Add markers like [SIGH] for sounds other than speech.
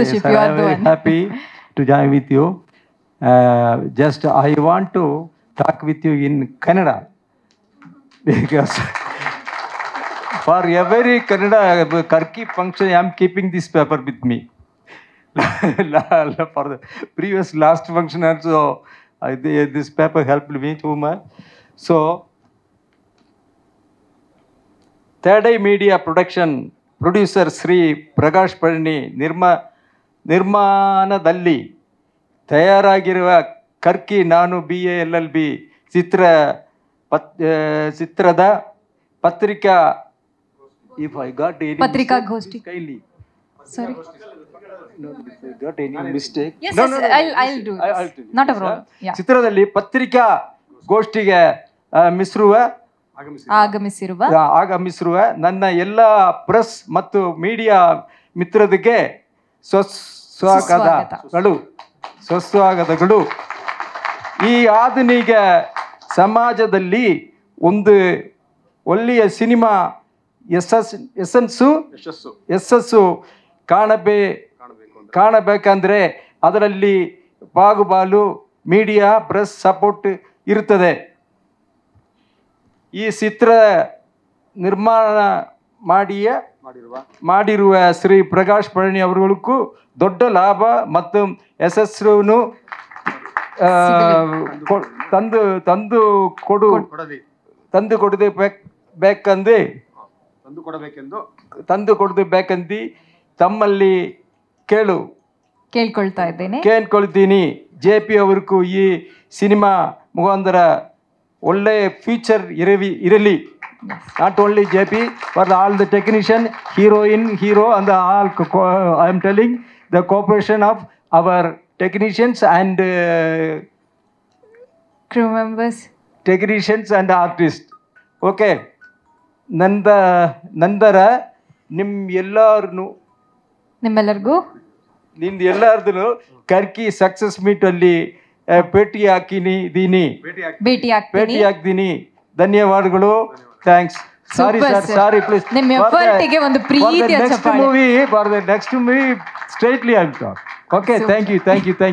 if yes, you are doing. happy to join with you. Uh, just I want to talk with you in Canada [LAUGHS] because for every Canada uh, Karki function, I am keeping this paper with me. [LAUGHS] for the previous last function also, I, this paper helped me too much. So, Third Eye Media Production producer Sri Prakash Parini Nirma ನಿರ್ಮಾಣದಲ್ಲಿ ತಯಾರಾಗಿರುವ ಕರ್ಕಿ ನಾನು B A L L B ಚಿತ್ರ ಪತ್ ಚಿತ್ರದ ಪತ್ರಿಕಾ if I got any ಪತ್ರಿಕಾಗೋಷ್ಠಿ ಕೈಲಿ ಸರಿ ಗಾಟ್ ಎನಿ ಮಿಸ್ಟೇಕ್ ನಾಟ್ ಚಿತ್ರದಲ್ಲಿ ಪತ್ರಿಕಾ ಗೋಷ್ಠಿಗೆ ಮಿಸ್ರುವ ಆಗಮಿಸಿರುವ ಆಗಮಿಸಿರುವ ನನ್ನ ಎಲ್ಲ ಪ್ರೆಸ್ ಮತ್ತು ಮೀಡಿಯಾ ಮಿತ್ರದಕ್ಕೆ ಸ್ವಸ್ವಾಗತಗಳು ಸ್ವಸ್ವಾಗತಗಳು ಈ ಆಧುನಿಕ ಸಮಾಜದಲ್ಲಿ ಒಂದು ಒಳ್ಳೆಯ ಸಿನಿಮಾ ಎಸ್ ಯಶಸ್ಸು ಯಶಸ್ಸು ಯಶಸ್ಸು ಕಾಣಬೇ ಕಾಣಬೇಕಂದ್ರೆ ಅದರಲ್ಲಿ ಬಾಗುಬಾಲು ಮೀಡಿಯಾ ಪ್ರೆಸ್ ಸಪೋರ್ಟ್ ಇರುತ್ತದೆ ಈ ಚಿತ್ರ ನಿರ್ಮಾಣ ಮಾಡಿಯ ಮಾಡಿರುವ ಶ್ರೀ ಪ್ರಕಾಶ್ ಪಳನಿ ಅವರುಗಳಿಗೂ ದೊಡ್ಡ ಲಾಭ ಮತ್ತು ಯಶಸ್ಸನ್ನು ತಂದು ತಂದು ಕೊಡು ತಂದು ಕೊಡದೆ ಬೇಕಂದೇ ತಂದು ಕೊಡಬೇಕೆಂದು ತಂದು ಕೊಡದೆ ಬೇಕಂದು ತಮ್ಮಲ್ಲಿ ಕೇಳು ಕೇಳ್ಕೊಳ್ತಾ ಇದ್ದೇನೆ ಕೇಳ್ಕೊಳ್ತೀನಿ ಜೆ ಪಿ ಅವ್ರಿಗೂ ಈ ಸಿನಿಮಾ ಮುಖಾಂತರ ಒಳ್ಳೆಯ ಫ್ಯೂಚರ್ ಇರವಿ ಇರಲಿ not only J P for all the technician heroine hero and all I am telling the cooperation of our technicians and crew members technicians and artist okay ನಂದ ನಂದರ ನಿಮ್ಮ ಎಲ್ಲರನ್ನು ನಿಮ್ಮೆಲ್ಲರಿಗೂ ನಿಮ್ದು ಎಲ್ಲರದೂ ಕರ್ಕಿ ಸಕ್ಸಸ್ ಮೀಟಲ್ಲಿ ಭೇಟಿ ಹಾಕಿನಿ ದೀನಿ ಭೇಟಿ ಹಾಕ್ತೀನಿ ಧನ್ಯವಾದಗಳು thanks sorry sir sorry please ನಿಮ್ಮ ಎಫರ್ಟಿಗೆ ಒಂದು ಪ್ರೀತಿಯ movie for the next movie straightly I talk okay thank you thank you thank you